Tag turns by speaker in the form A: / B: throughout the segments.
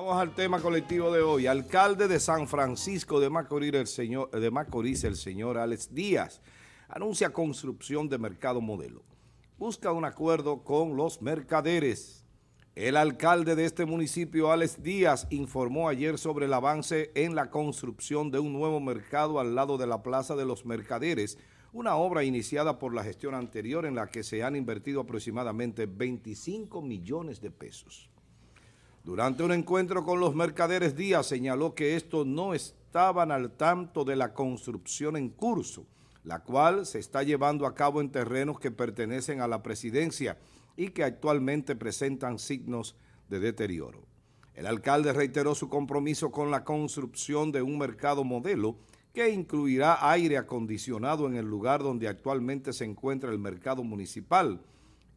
A: Vamos al tema colectivo de hoy. Alcalde de San Francisco de Macorís, el señor, de Macorís, el señor Alex Díaz, anuncia construcción de mercado modelo. Busca un acuerdo con los mercaderes. El alcalde de este municipio, Alex Díaz, informó ayer sobre el avance en la construcción de un nuevo mercado al lado de la Plaza de los Mercaderes, una obra iniciada por la gestión anterior en la que se han invertido aproximadamente 25 millones de pesos. Durante un encuentro con los mercaderes Díaz señaló que estos no estaban al tanto de la construcción en curso, la cual se está llevando a cabo en terrenos que pertenecen a la presidencia y que actualmente presentan signos de deterioro. El alcalde reiteró su compromiso con la construcción de un mercado modelo que incluirá aire acondicionado en el lugar donde actualmente se encuentra el mercado municipal,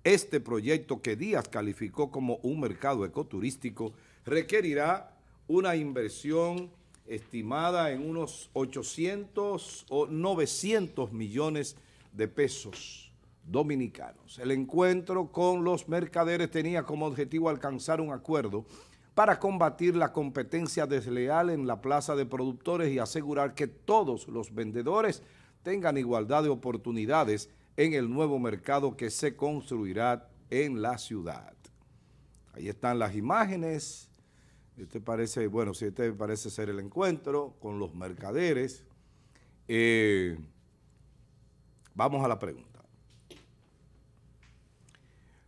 A: este proyecto que Díaz calificó como un mercado ecoturístico requerirá una inversión estimada en unos 800 o 900 millones de pesos dominicanos. El encuentro con los mercaderes tenía como objetivo alcanzar un acuerdo para combatir la competencia desleal en la plaza de productores y asegurar que todos los vendedores tengan igualdad de oportunidades en el nuevo mercado que se construirá en la ciudad. Ahí están las imágenes. Este parece, bueno, si este parece ser el encuentro con los mercaderes. Eh, vamos a la pregunta.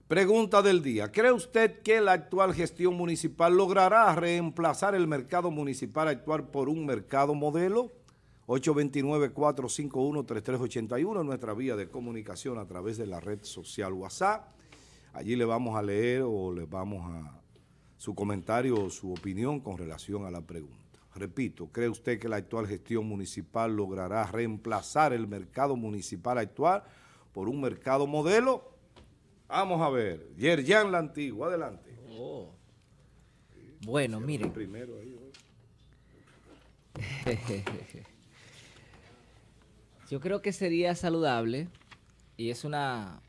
A: Pregunta del día. ¿Cree usted que la actual gestión municipal logrará reemplazar el mercado municipal actual por un mercado modelo? 829-451-3381, nuestra vía de comunicación a través de la red social WhatsApp. Allí le vamos a leer o le vamos a su comentario o su opinión con relación a la pregunta. Repito, ¿cree usted que la actual gestión municipal logrará reemplazar el mercado municipal actual por un mercado modelo? Vamos a ver. Yerjan la antigua, adelante. Oh. Bueno,
B: miren.
C: Primero ahí,
B: Yo creo que sería saludable, y es una,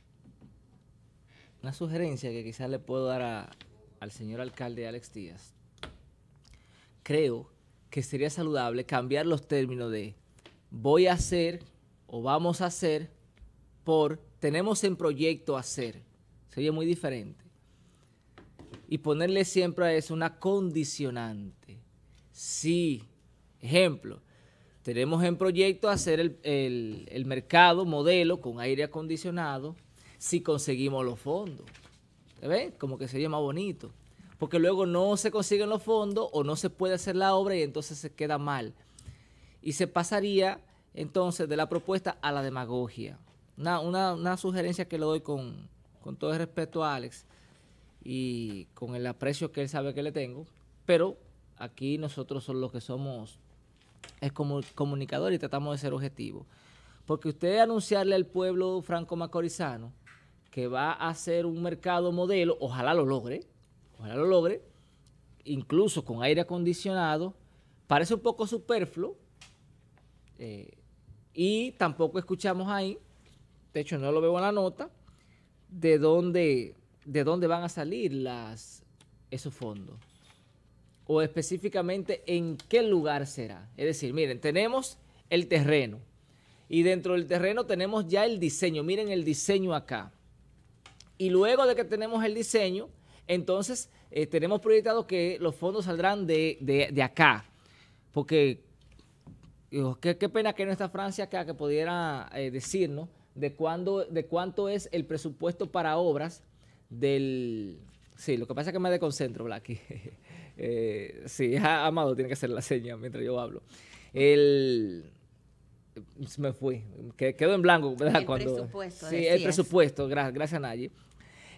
B: una sugerencia que quizás le puedo dar al señor alcalde Alex Díaz. Creo que sería saludable cambiar los términos de voy a hacer o vamos a hacer por tenemos en proyecto hacer. Sería muy diferente. Y ponerle siempre a eso una condicionante. Sí, ejemplo, tenemos en proyecto hacer el, mercado modelo con aire acondicionado si conseguimos los fondos. ¿Se ve? Como que sería más bonito. Porque luego no se consiguen los fondos o no se puede hacer la obra y entonces se queda mal. Y se pasaría entonces de la propuesta a la demagogia. Una, sugerencia que le doy con, con todo el respeto a Alex y con el aprecio que él sabe que le tengo, pero aquí nosotros son los que somos es como comunicador y tratamos de ser objetivos. Porque usted anunciarle al pueblo franco-macorizano que va a hacer un mercado modelo, ojalá lo logre, ojalá lo logre, incluso con aire acondicionado, parece un poco superfluo eh, y tampoco escuchamos ahí, de hecho no lo veo en la nota, de dónde, de dónde van a salir las, esos fondos o específicamente en qué lugar será. Es decir, miren, tenemos el terreno y dentro del terreno tenemos ya el diseño. Miren el diseño acá. Y luego de que tenemos el diseño, entonces eh, tenemos proyectado que los fondos saldrán de, acá. Porque qué, pena que no está Francia acá, que pudiera eh, decirnos de, cuándo, de cuánto es el presupuesto para obras del... Sí, lo que pasa es que me desconcentro, Blacky. Eh, sí, Amado tiene que hacer la seña mientras yo hablo. El me fui, quedó en blanco, El presupuesto. gracias, gracias Nayi.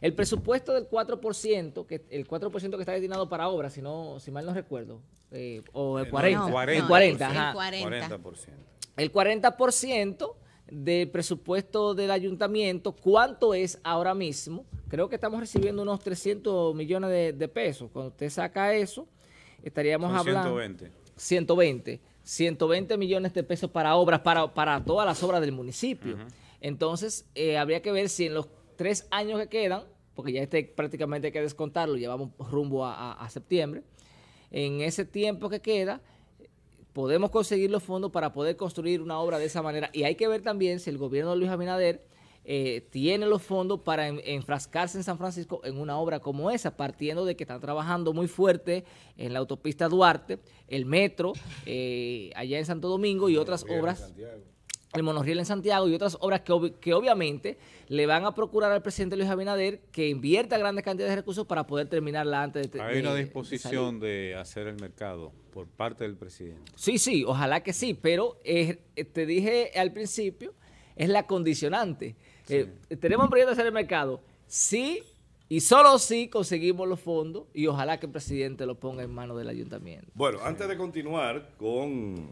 B: El presupuesto del 4%, que el 4% que está destinado para obras, si, no, si mal no recuerdo, eh, o 40, el 40, eh, el 40%. El 40%. El 40% del presupuesto del ayuntamiento, cuánto es ahora mismo. Creo que estamos recibiendo unos 300 millones de, pesos. Cuando usted saca eso, estaríamos hablando... 120. 120. 120 millones de pesos para obras, para, para todas las obras del municipio. Entonces, eh, habría que ver si en los tres años que quedan, porque ya este prácticamente hay que descontarlo, llevamos rumbo a septiembre, en ese tiempo que queda, podemos conseguir los fondos para poder construir una obra de esa manera. Y hay que ver también si el gobierno de Luis Abinader eh, tiene los fondos para enfrascarse en San Francisco en una obra como esa, partiendo de que están trabajando muy fuerte en la autopista Duarte, el metro, eh, allá en Santo Domingo y otras obras. Santiago el monorriel en Santiago y otras obras que, que, obviamente le van a procurar al presidente Luis Abinader que invierta grandes cantidades de recursos para poder terminarla antes de Hay una disposición
D: de, hacer el mercado por parte del presidente.
B: Sí, sí, ojalá que sí, pero eh, eh, te dije al principio, es la condicionante. Eh, tenemos un proyecto de hacer el mercado. Sí. Y solo si conseguimos los fondos y ojalá que el presidente lo ponga en manos del ayuntamiento. Bueno, antes de
A: continuar con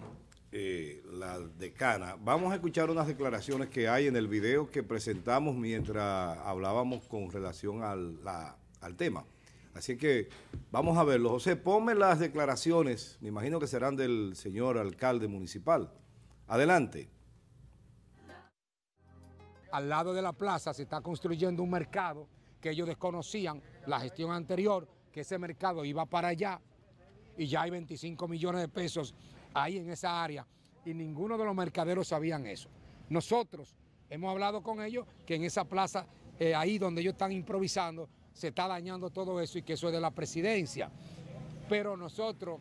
A: eh, la decana. Vamos a escuchar unas declaraciones que hay en el video que presentamos mientras hablábamos con relación al, al tema. Así que vamos a verlo. José, ponme las declaraciones, me imagino que serán del señor alcalde municipal. Adelante.
C: Al lado de la plaza se está construyendo un mercado que ellos desconocían, la gestión anterior, que ese mercado iba para allá y ya hay 25 millones de pesos ahí en esa área y ninguno de los mercaderos sabían eso. Nosotros hemos hablado con ellos que en esa plaza, eh, ahí donde ellos están improvisando, se está dañando todo eso y que eso es de la presidencia. Pero nosotros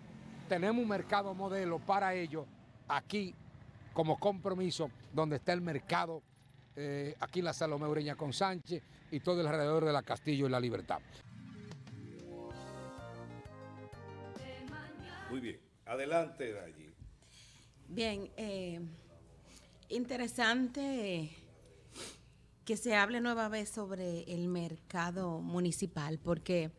C: tenemos un mercado modelo para ellos aquí como compromiso donde está el mercado eh, aquí en la Salomé Ureña con Sánchez y todo el alrededor de la Castillo y la Libertad.
A: Muy bien. Adelante, allí.
E: Bien, eh, interesante que se hable nueva vez sobre el mercado municipal, porque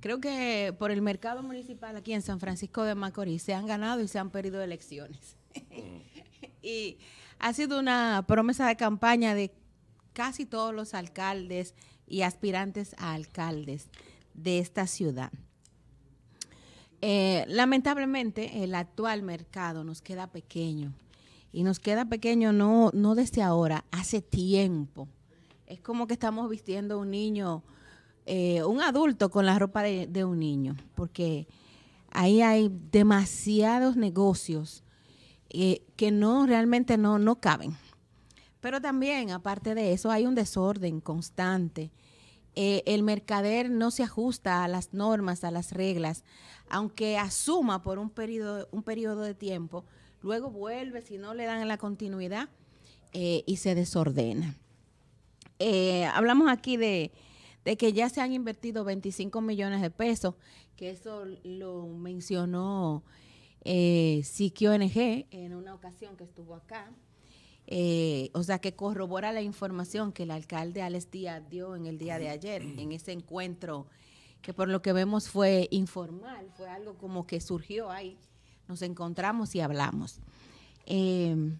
E: creo que por el mercado municipal aquí en San Francisco de Macorís se han ganado y se han perdido elecciones. y ha sido una promesa de campaña de casi todos los alcaldes y aspirantes a alcaldes de esta ciudad. Eh, lamentablemente, el actual mercado nos queda pequeño. Y nos queda pequeño no, desde ahora, hace tiempo. Es como que estamos vistiendo un niño, eh, un adulto con la ropa de, un niño, porque ahí hay demasiados negocios eh, que no realmente no, no caben. Pero también, aparte de eso, hay un desorden constante eh, el mercader no se ajusta a las normas, a las reglas, aunque asuma por un periodo, un periodo de tiempo, luego vuelve si no le dan la continuidad eh, y se desordena. Eh, hablamos aquí de, que ya se han invertido 25 millones de pesos, que eso lo mencionó eh, ong en una ocasión que estuvo acá. Eh, o sea, que corrobora la información que el alcalde Alestía dio en el día de ayer, en ese encuentro que por lo que vemos fue informal, fue algo como que surgió ahí, nos encontramos y hablamos. Em,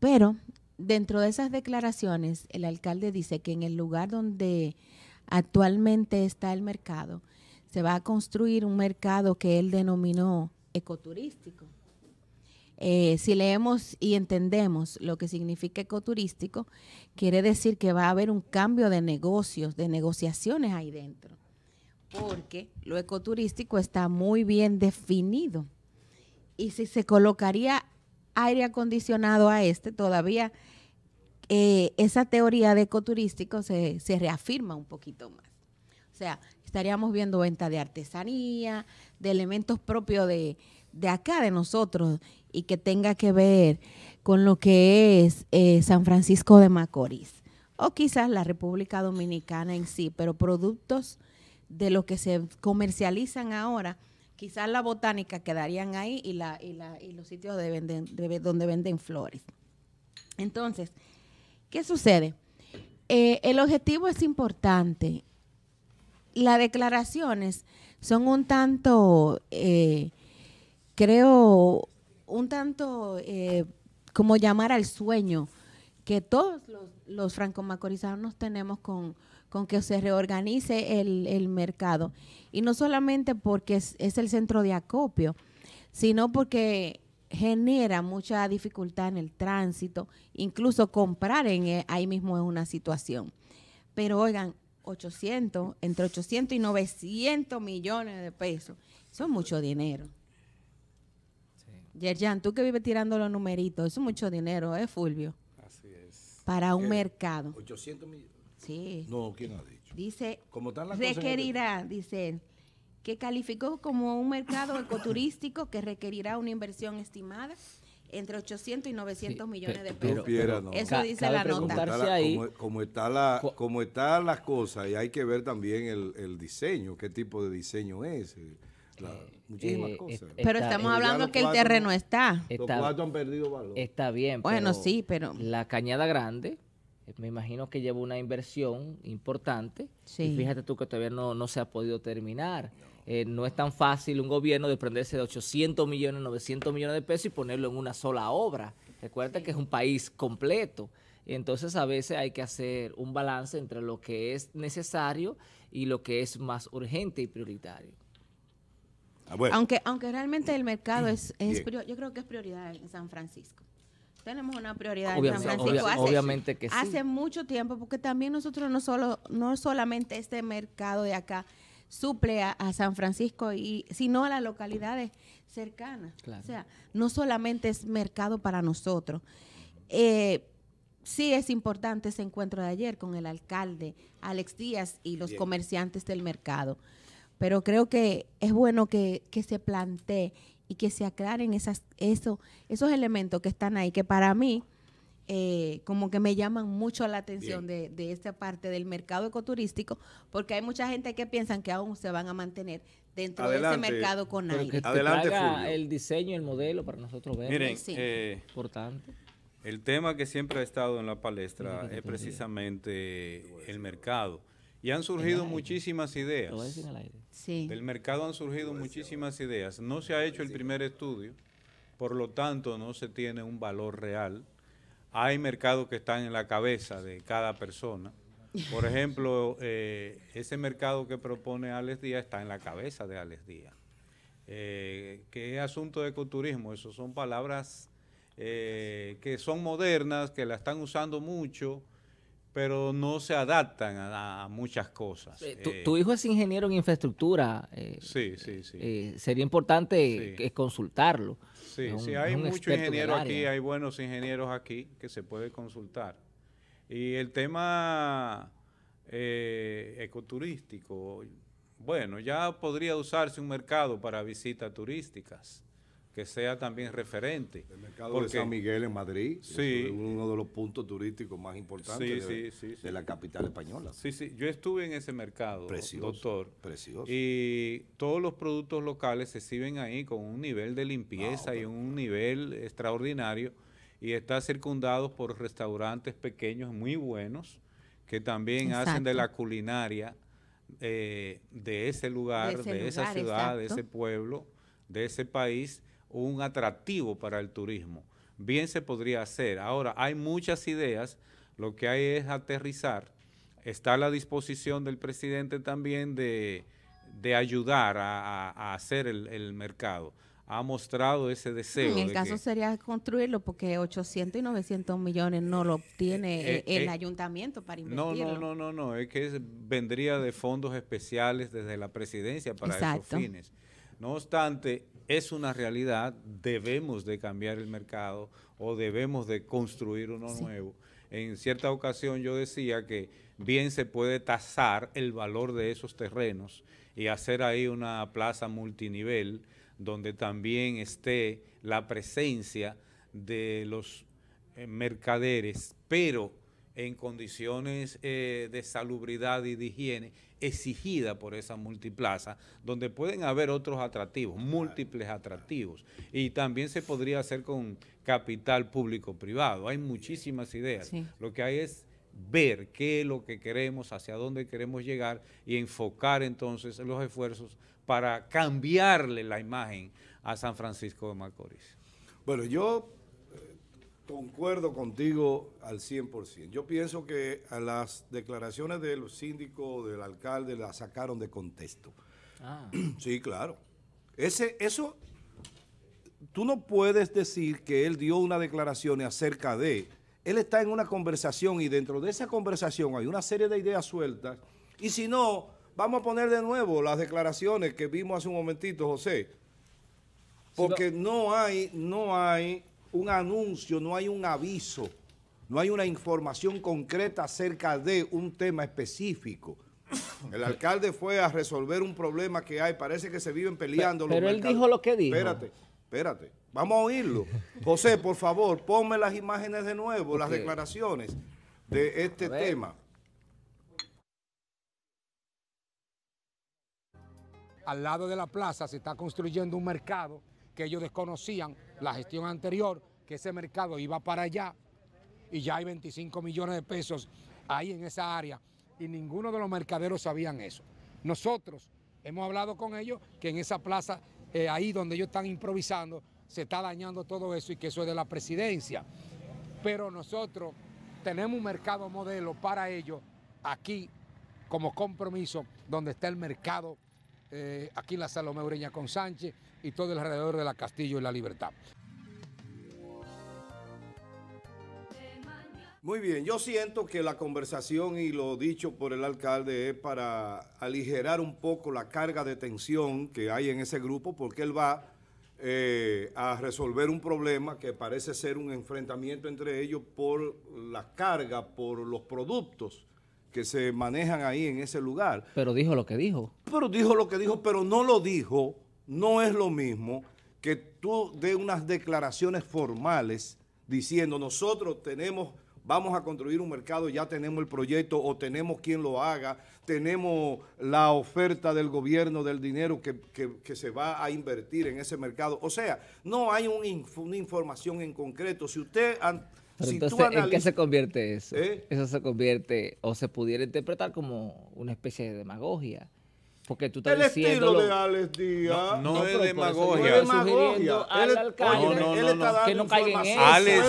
E: pero dentro de esas declaraciones, el alcalde dice que en el lugar donde actualmente está el mercado, se va a construir un mercado que él denominó ecoturístico eh, si leemos y entendemos lo que significa ecoturístico, quiere decir que va a haber un cambio de negocios, de negociaciones ahí dentro, porque lo ecoturístico está muy bien definido. Y si se colocaría aire acondicionado a este, todavía eh, esa teoría de ecoturístico se, reafirma un poquito más. O sea, estaríamos viendo venta de artesanía, de elementos propios de, de acá, de nosotros, y que tenga que ver con lo que es eh, San Francisco de Macorís o quizás la República Dominicana en sí, pero productos de lo que se comercializan ahora, quizás la botánica quedarían ahí y, los sitios donde venden flores. Entonces, ¿qué sucede? Eh, el objetivo es importante. Las declaraciones son un tanto, eh, creo, un tanto eh, como llamar al sueño que todos los, los franco-macorizanos tenemos con, que se reorganice el, el, mercado. Y no solamente porque es, es el centro de acopio, sino porque genera mucha dificultad en el tránsito, incluso comprar en eh, ahí mismo es una situación. Pero oigan, 800, entre 800 y 900 millones de pesos, son mucho dinero. Yerjan, tú que vives tirando los numeritos, eso es mucho dinero, ¿eh, Fulvio? Así es. Para un mercado.
A: 800 millones. Sí. No, ¿quién ha dicho? Dice, este requerirá,
E: dice que calificó como un mercado ecoturístico que requerirá una inversión estimada entre 800 y 900 millones de pesos. Eso dice la nota. Ahí,
A: como, está la, como está las cosas y hay que ver también el, el diseño, qué tipo de diseño es. Eh,
B: eh, eh, pero estamos hablando que el terreno está. está. perdido valor. Está bien. Bueno, pero sí, pero. La Cañada Grande, eh, me imagino que lleva una inversión importante. Sí. fíjate tú que todavía no, se ha podido terminar. No. es tan fácil un gobierno desprenderse de 800 millones, 900 millones de pesos y ponerlo en una sola obra. Recuerda que es un país completo. Entonces a veces hay que hacer un balance entre lo que es necesario y lo que es más urgente y prioritario. Ah, aunque,
E: aunque realmente el mercado es, yo creo que es prioridad en San Francisco. Tenemos una prioridad en San Francisco. hace, Hace mucho tiempo, porque también nosotros no, solo, no solamente este mercado de acá suple a, San Francisco, y, sino a las localidades cercanas. O sea, no solamente es mercado para nosotros. Eh, sí es importante ese encuentro de ayer con el alcalde Alex Díaz y los comerciantes del mercado pero creo que es bueno que, se plantee y que se aclaren esas, eso, esos elementos que están ahí, que para mí eh, como que me llaman mucho la atención de, esta parte del mercado ecoturístico, porque hay mucha gente que piensan que aún se van a mantener dentro de ese mercado con aire. Adelante,
B: el diseño, el modelo para nosotros ver. Eh, importante.
D: El tema que siempre ha estado en la palestra es, es precisamente el mercado. Y han surgido muchísimas ideas. Del mercado han surgido muchísimas ideas. No se ha hecho el primer estudio, por lo tanto no se tiene un valor real. Hay mercados que están en la cabeza de cada persona. Por ejemplo, eh, ese mercado que propone Alex Díaz está en la cabeza de Alex Díaz. Eh, ¿Qué es asunto de ecoturismo? Eso son palabras eh, que son modernas, que la están usando mucho pero no se adaptan a, muchas cosas. Eh, tu, hijo
B: es ingeniero en infraestructura. Eh, sí,
D: sí, sí. Eh,
B: sería importante consultarlo. Sí, sí, hay muchos
D: ingenieros aquí, hay buenos ingenieros aquí que se puede consultar. Y el tema ecoturístico, bueno, ya podría usarse un mercado para visitas turísticas que sea también referente. El mercado de San Miguel
A: en Madrid uno de los puntos turísticos más importantes de, la capital española.
D: Sí, sí, yo estuve en ese mercado, doctor. Precioso. Y todos los productos locales se sirven ahí con un nivel de limpieza y un nivel extraordinario y está circundado por restaurantes pequeños muy buenos que también hacen de la culinaria eh, de ese lugar, de, esa ciudad, de ese pueblo, de ese país un atractivo para el turismo. Bien se podría hacer. Ahora, hay muchas ideas, lo que hay es aterrizar. Está a la disposición del presidente también de, ayudar a, hacer el, mercado ha mostrado ese deseo. En el caso
E: sería construirlo porque 800 y 900 millones no lo tiene eh, eh, el, eh, ayuntamiento para invertirlo.
D: No, no, no, no, es que vendría de fondos especiales desde la presidencia para esos fines. No obstante, es una realidad, debemos de cambiar el mercado o debemos de construir uno nuevo. En cierta ocasión yo decía que bien se puede tasar el valor de esos terrenos y hacer ahí una plaza multinivel donde también esté la presencia de los eh, mercaderes, pero en condiciones eh, de salubridad y de higiene exigida por esa multiplaza, donde pueden haber otros atractivos, múltiples atractivos. Y también se podría hacer con capital público-privado. Hay muchísimas ideas. Lo que hay es ver qué es lo que queremos, hacia dónde queremos llegar y enfocar entonces los esfuerzos para cambiarle la imagen a San Francisco de Macorís. Bueno, yo
A: Concuerdo contigo al 100%. Yo pienso que a las declaraciones del síndico, del alcalde, las sacaron de contexto. Ah. Sí, claro. Ese, eso, tú no puedes decir que él dio una declaración acerca de... Él está en una conversación y dentro de esa conversación hay una serie de ideas sueltas. Y si no, vamos a poner de nuevo las declaraciones que vimos hace un momentito, José. Porque no hay, no hay un anuncio, no hay un aviso, no hay una información concreta acerca de un tema específico. El alcalde fue a resolver un problema que hay, parece que se viven peleando. Pero, él dijo lo que dijo. Espérate, espérate, vamos a oírlo. José, por favor, ponme las imágenes de nuevo, las declaraciones de este tema.
C: Al lado de la plaza se está construyendo un mercado que ellos desconocían la gestión anterior, que ese mercado iba para allá y ya hay 25 millones de pesos ahí en esa área y ninguno de los mercaderos sabían eso. Nosotros hemos hablado con ellos que en esa plaza, eh, ahí donde ellos están improvisando, se está dañando todo eso y que eso es de la presidencia. Pero nosotros tenemos un mercado modelo para ellos aquí como compromiso donde está el mercado eh, aquí en la Salomé Ureña con Sánchez y todo el alrededor de la Castillo y la Libertad.
A: Muy bien, yo siento que la conversación y lo dicho por el alcalde es para aligerar un poco la carga de tensión que hay en ese grupo porque él va eh, a resolver un problema que parece ser un enfrentamiento entre ellos por la carga, por los productos que se manejan ahí en ese lugar.
B: Pero dijo lo que dijo.
A: Pero dijo lo que dijo, pero no lo dijo. No es lo mismo que tú de unas declaraciones formales diciendo nosotros tenemos, vamos a construir un mercado, ya tenemos el proyecto o tenemos quien lo haga, tenemos la oferta del gobierno del dinero que, se va a invertir en ese mercado. O sea, no hay un una información en concreto. Si usted
B: entonces, ¿en qué se convierte eso? ¿Eh? Eso se convierte o se pudiera interpretar como una especie de demagogia porque tú estás el diciendo. Estilo de Alex Díaz. No, es demagogia. está que no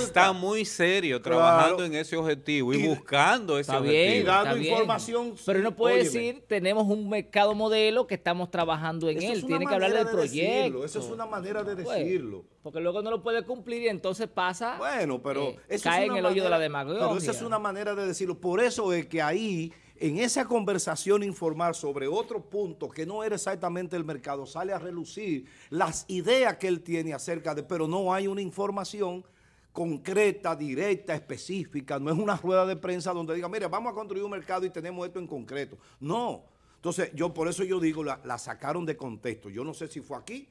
D: está muy serio trabajando en ese objetivo y, buscando ese objetivo. y dando información.
B: Pero no puede decir, tenemos un mercado modelo que estamos trabajando en él. Tiene que hablar del proyecto. Esa Eso es una manera de pues, decirlo. porque luego no lo puede cumplir y entonces pasa. Bueno, pero. cae en el hoyo de la demagogia. Pero esa es una
A: manera de decirlo. Por eso es que ahí en esa conversación informal sobre otro punto que no era exactamente el mercado, sale a relucir las ideas que él tiene acerca de, pero no hay una información concreta, directa, específica, no es una rueda de prensa donde diga, mire, vamos a construir un mercado y tenemos esto en concreto. No. Entonces, yo por eso yo digo, la, la sacaron de contexto. Yo no sé si fue aquí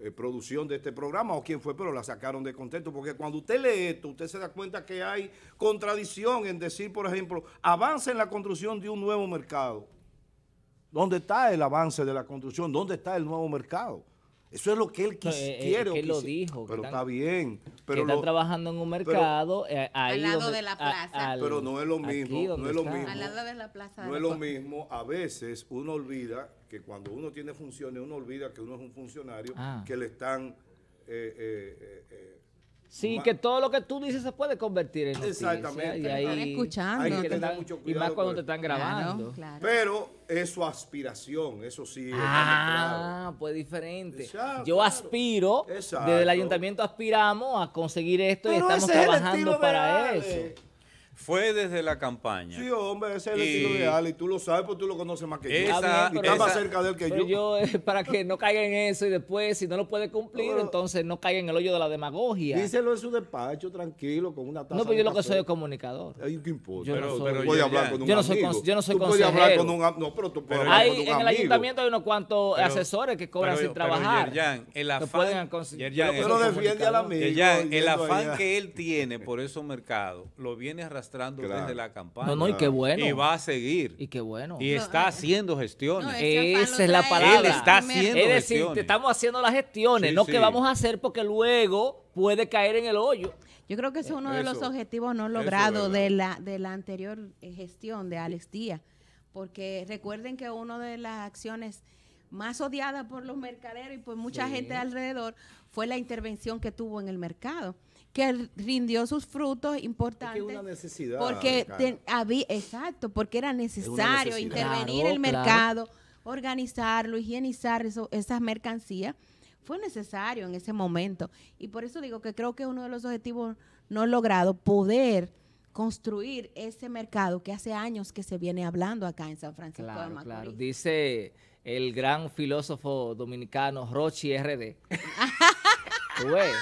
A: eh, producción de este programa o quién fue, pero la sacaron de contexto. Porque cuando usted lee esto, usted se da cuenta que hay contradicción en decir, por ejemplo, avance en la construcción de un nuevo mercado. ¿Dónde está el avance de la construcción? ¿Dónde está el nuevo mercado?
B: Eso es lo que él eh, eh, quiere. él lo dijo. Pero está bien. Pero está trabajando en un mercado. al lado de la plaza. pero no es lo mismo. No es lo mismo. Al lado
E: de la plaza.
B: No es lo
A: mismo. A veces uno olvida que cuando uno tiene funciones, uno olvida que uno es un funcionario, ah. que le están... Eh, eh, eh,
B: sí, que todo lo que tú dices se puede convertir en noticia. Exactamente. Y ahí, están escuchando.
A: Y más cuando te están grabando. Pero es su aspiración, eso sí. Ah,
B: pues diferente. Yo aspiro, desde el ayuntamiento aspiramos a conseguir esto y estamos trabajando para
D: eso fue desde la campaña.
A: Sí, hombre, ese
B: es el ideal y
A: tú lo sabes porque tú lo conoces más que yo. Esa, y está más cerca de él que
B: yo. Eh, para que no caiga en eso y después, si no lo puede cumplir, entonces no caiga en el hoyo de la demagogia. Díselo
A: en su despacho, tranquilo,
B: con una taza. No, pero yo lo que soy es comunicador. Ay, ¿Qué importa? Yo pero, no soy, pero yo no soy, Yo no tú Puedes hablar con un, no, pero tú puedes hablar hay, con un En el ayuntamiento hay unos cuantos asesores que cobran sin trabajar. Yerjan, el afán,
D: el afán que él tiene por esos mercados, lo viene arrastrando desde la campaña. y qué bueno. va a seguir. Y qué
B: bueno. Y está eh, haciendo gestiones. Esa es la palabra. Él está haciendo decir, gestiones. estamos haciendo las gestiones, no que vamos a hacer porque luego puede caer en el hoyo. Yo creo que es uno de los objetivos
E: no logrados de la, de la anterior eh, gestión de Alex Díaz. Porque recuerden que una de las acciones más odiadas por los mercaderos y por mucha gente alrededor fue la intervención que tuvo en el mercado que rindió sus frutos importantes. Porque había, exacto, porque era necesario intervenir el mercado, organizarlo, higienizar esas mercancías. Fue necesario en ese momento. Y por eso digo que creo que uno de los objetivos no logrado, poder construir ese mercado que hace años que se viene hablando acá en San Francisco de Macorís. Claro,
B: dice el gran filósofo dominicano Rochi RD. Pues,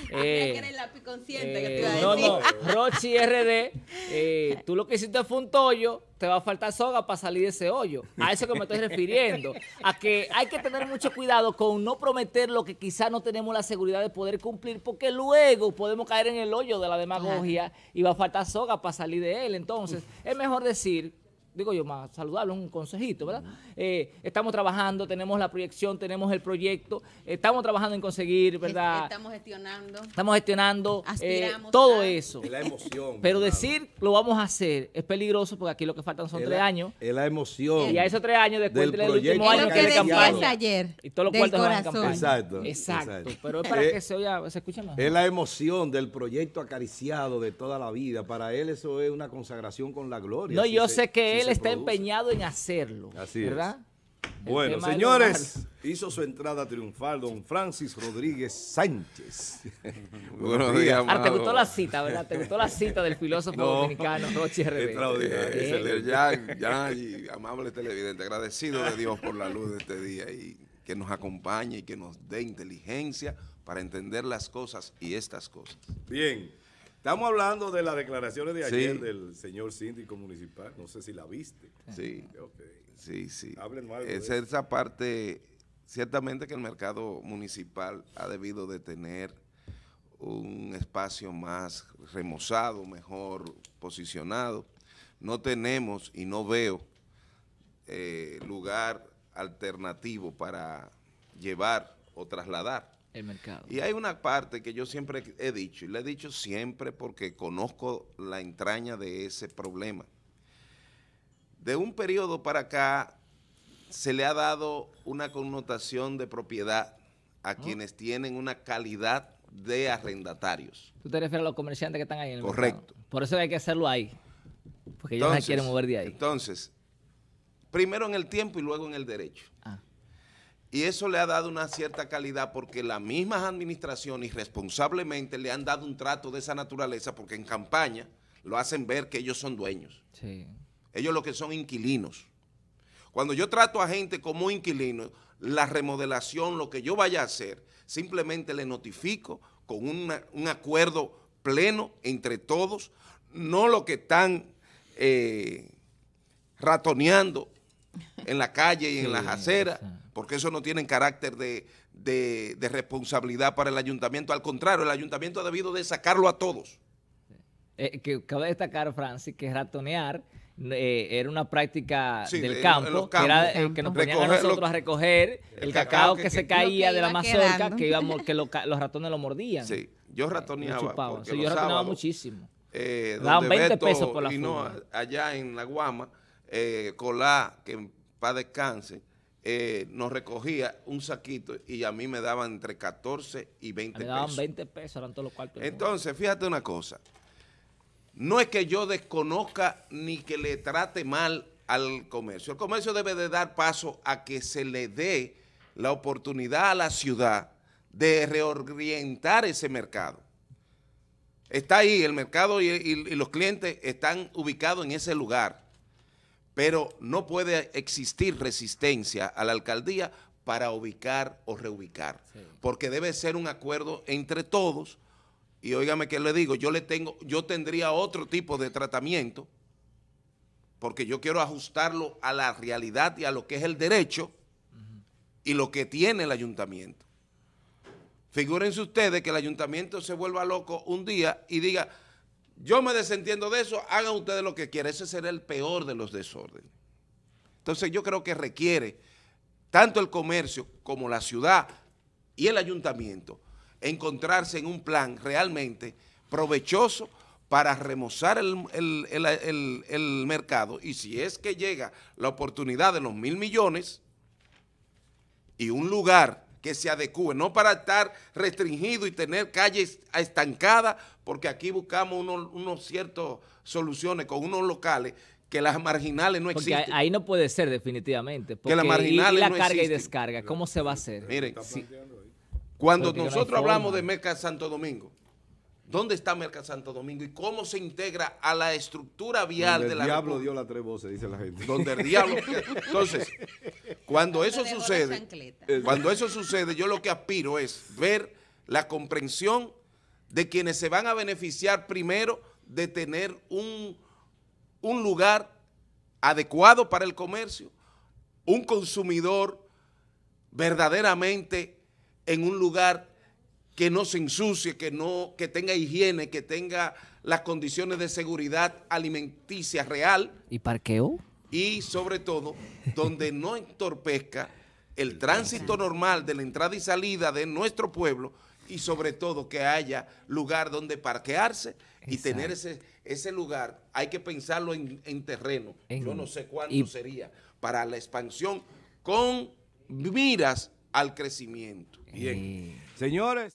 B: Eh,
E: eh, no, no,
B: Rochi RD, eh, tú lo que hiciste fue un tollo, te va a faltar soga para salir de ese hoyo. A eso que me estoy refiriendo. A que hay que tener mucho cuidado con no prometer lo que quizás no tenemos la seguridad de poder cumplir, porque luego podemos caer en el hoyo de la demagogia y va a faltar soga para salir de él. Entonces, es mejor decir digo yo, más saludable, un consejito, ¿verdad? Eh, estamos trabajando, tenemos la proyección, tenemos el proyecto, estamos trabajando en conseguir, ¿verdad?
E: Estamos gestionando.
B: Estamos gestionando eh, todo eso. la emoción. Pero decir lo vamos a hacer es peligroso porque aquí lo que faltan son tres años. Es la emoción. Y a esos tres años después del último año que de campaña. ayer. Y todos los cuartos van campaña. Exacto, exacto. Pero es para eh, que se se escuche más Es
A: la emoción del proyecto acariciado de toda la vida. Para él eso es una consagración con la gloria. No, yo sé
B: que él está empeñado en hacerlo. Así ¿verdad? Bueno, señores,
A: hizo su entrada triunfal don Francis Rodríguez Sánchez. Buenos días, ah, te gustó la cita,
B: ¿verdad? Te gustó la cita del filósofo dominicano Roche Extraordinario. Ya,
F: y amable televidente, agradecido de Dios por la luz de este día y que nos acompañe y que nos dé inteligencia para entender las cosas y estas cosas.
A: Bien. Estamos hablando de las declaraciones de ayer del señor síndico municipal. No sé si la viste. Sí. Okay.
F: Sí, sí. Mal es esa parte, ciertamente que el mercado municipal ha debido de tener un espacio más remozado, mejor posicionado. No tenemos y no veo eh, lugar alternativo para llevar o trasladar el mercado. Y hay una parte que yo siempre he dicho, y le he dicho siempre porque conozco la entraña de ese problema. De un periodo para acá se le ha dado una connotación de propiedad a quienes tienen una calidad de arrendatarios.
B: ¿Tú te refieres a los comerciantes que están ahí en el Correcto. Por eso hay que hacerlo ahí, porque ellos no quieren mover de ahí. Entonces,
F: primero en el tiempo y luego en el derecho. Ah. Y eso le ha dado una cierta calidad porque las mismas administraciones irresponsablemente le han dado un trato de esa naturaleza porque en campaña lo hacen ver que ellos son dueños. Ellos lo que son inquilinos. Cuando yo trato a gente como inquilino, la remodelación, lo que yo vaya a hacer, simplemente le notifico con un acuerdo pleno entre todos, no lo que están eh, ratoneando en la calle y en las aceras porque eso no tiene carácter de, responsabilidad para el ayuntamiento. Al contrario, el ayuntamiento ha debido de sacarlo a todos.
B: Eh, que cabe destacar, Francis, que ratonear eh, era una práctica del campo, que, era, que nos ponían a nosotros a recoger el, cacao que, se caía de la mazorca, que, que los ratones lo mordían. Sí, yo eh, ratoneaba. yo ratoneaba muchísimo.
F: Daban 20 pesos por la y no, Allá en La Guama, Colá, que para paz descanse, eh, nos recogía un saquito y a mí me daban entre 14 y 20 me daban 20
B: pesos, eran todos los cuartos.
F: Entonces, fíjate una cosa. No es que yo desconozca ni que le trate mal al comercio. El comercio debe de dar paso a que se le dé la oportunidad a la ciudad de reorientar ese mercado. Está ahí, el mercado y los clientes están ubicados en ese lugar pero no puede existir resistencia a la alcaldía para ubicar o reubicar, porque debe ser un acuerdo entre todos, y óigame que le digo, yo le tengo, yo tendría otro tipo de tratamiento, porque yo quiero ajustarlo a la realidad y a lo que es el derecho y lo que tiene el ayuntamiento. Figúrense ustedes que el ayuntamiento se vuelva loco un día y diga, yo me desentiendo de eso, hagan ustedes lo que quieran. Ese será el peor de los desórdenes. Entonces yo creo que requiere tanto el comercio como la ciudad y el ayuntamiento encontrarse en un plan realmente provechoso para remozar el, el mercado y si es que llega la oportunidad de los mil millones y un lugar que se adecúe, no para estar restringido y tener calles estancadas, porque aquí buscamos unos, ciertos soluciones con unos locales que las marginales no existen. Ahí
B: no puede ser definitivamente, porque que la carga y descarga, ¿cómo se va a hacer? Miren, cuando nosotros hablamos
F: de Meca Santo Domingo, ¿Dónde está Merca Santo Domingo y cómo se integra a la estructura vial de la El diablo dio
A: la tres voces, dice la gente. Donde el diablo. Entonces, cuando eso sucede, cuando eso sucede, yo lo
F: que aspiro es ver la comprensión de quienes se van a beneficiar primero de tener un, un lugar adecuado para el comercio, un consumidor verdaderamente en un lugar que no se ensucie, que, no, que tenga higiene, que tenga las condiciones de seguridad alimenticia real.
B: ¿Y parqueo?
F: Y sobre todo, donde no entorpezca el tránsito normal de la entrada y salida de nuestro pueblo y sobre todo que haya lugar donde parquearse y tener ese, lugar. Hay que pensarlo en, terreno. Yo no sé cuánto sería para la expansión con miras al crecimiento. Eh. Bien. Señores.